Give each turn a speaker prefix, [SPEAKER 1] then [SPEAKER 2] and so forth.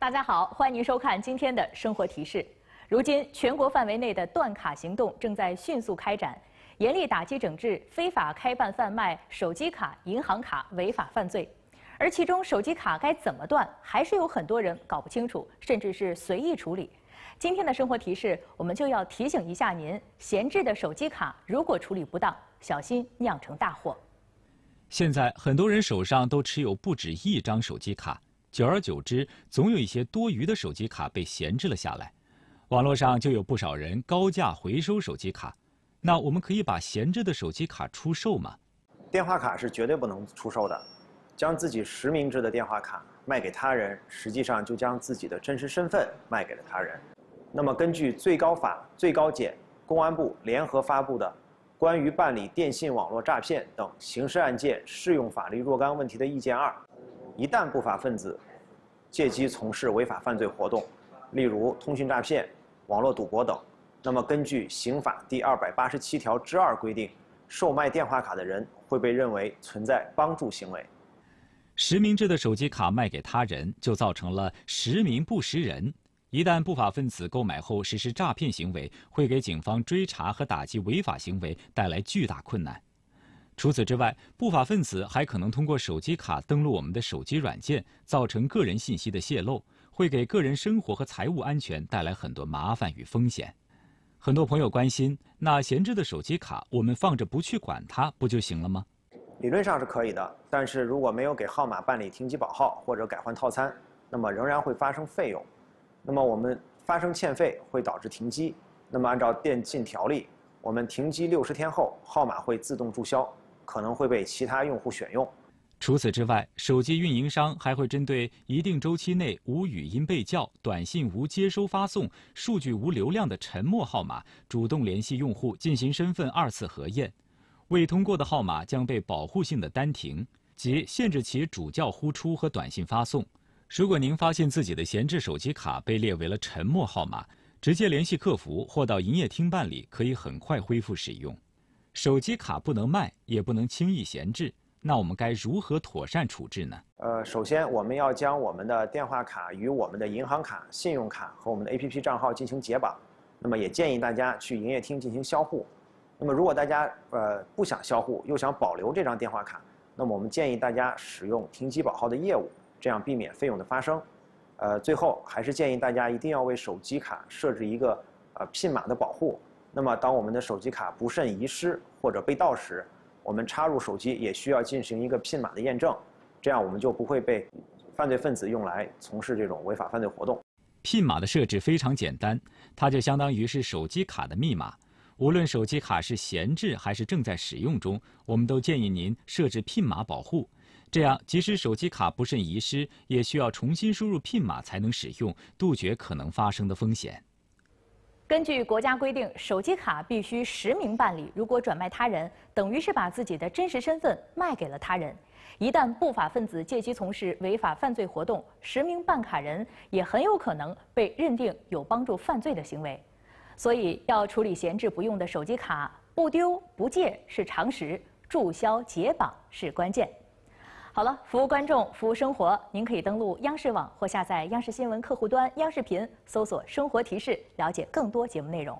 [SPEAKER 1] 大家好，欢迎您收看今天的生活提示。如今，全国范围内的断卡行动正在迅速开展，严厉打击整治非法开办、贩卖手机卡、银行卡违法犯罪。而其中，手机卡该怎么断，还是有很多人搞不清楚，甚至是随意处理。今天的生活提示，我们就要提醒一下您：闲置的手机卡如果处理不当，小心酿成大祸。
[SPEAKER 2] 现在，很多人手上都持有不止一张手机卡。久而久之，总有一些多余的手机卡被闲置了下来，网络上就有不少人高价回收手机卡。那我们可以把闲置的手机卡出售吗？
[SPEAKER 3] 电话卡是绝对不能出售的，将自己实名制的电话卡卖给他人，实际上就将自己的真实身份卖给了他人。那么，根据最高法、最高检、公安部联合发布的《关于办理电信网络诈骗等刑事案件适用法律若干问题的意见二》。一旦不法分子借机从事违法犯罪活动，例如通讯诈骗、网络赌博等，那么根据刑法第二百八十七条之二规定，售卖电话卡的人会被认为存在帮助行为。
[SPEAKER 2] 实名制的手机卡卖给他人，就造成了实名不实人。一旦不法分子购买后实施诈骗行为，会给警方追查和打击违法行为带来巨大困难。除此之外，不法分子还可能通过手机卡登录我们的手机软件，造成个人信息的泄露，会给个人生活和财务安全带来很多麻烦与风险。很多朋友关心，那闲置的手机卡，我们放着不去管它，不就行了吗？
[SPEAKER 3] 理论上是可以的，但是如果没有给号码办理停机保号或者改换套餐，那么仍然会发生费用。那么我们发生欠费会导致停机，那么按照电信条例，我们停机六十天后，号码会自动注销。可能会被其他用户选用。
[SPEAKER 2] 除此之外，手机运营商还会针对一定周期内无语音被叫、短信无接收发送、数据无流量的沉默号码，主动联系用户进行身份二次核验。未通过的号码将被保护性的单停，即限制其主叫呼出和短信发送。如果您发现自己的闲置手机卡被列为了沉默号码，直接联系客服或到营业厅办理，可以很快恢复使用。手机卡不能卖，也不能轻易闲置，那我们该如何妥善处置呢？
[SPEAKER 3] 呃，首先我们要将我们的电话卡与我们的银行卡、信用卡和我们的 APP 账号进行解绑。那么也建议大家去营业厅进行销户。那么如果大家呃不想销户，又想保留这张电话卡，那么我们建议大家使用停机保号的业务，这样避免费用的发生。呃，最后还是建议大家一定要为手机卡设置一个呃 PIN 码的保护。那么，当我们的手机卡不慎遗失或者被盗时，我们插入手机也需要进行一个 PIN 码的验证，这样我们就不会被犯罪分子用来从事这种违法犯罪活动。
[SPEAKER 2] PIN 码的设置非常简单，它就相当于是手机卡的密码。无论手机卡是闲置还是正在使用中，我们都建议您设置 PIN 码保护，这样即使手机卡不慎遗失，也需要重新输入 PIN 码才能使用，杜绝可能发生的风险。
[SPEAKER 1] 根据国家规定，手机卡必须实名办理。如果转卖他人，等于是把自己的真实身份卖给了他人。一旦不法分子借机从事违法犯罪活动，实名办卡人也很有可能被认定有帮助犯罪的行为。所以，要处理闲置不用的手机卡，不丢不借是常识，注销解绑是关键。好了，服务观众，服务生活，您可以登录央视网或下载央视新闻客户端、央视频，搜索“生活提示”，了解更多节目内容。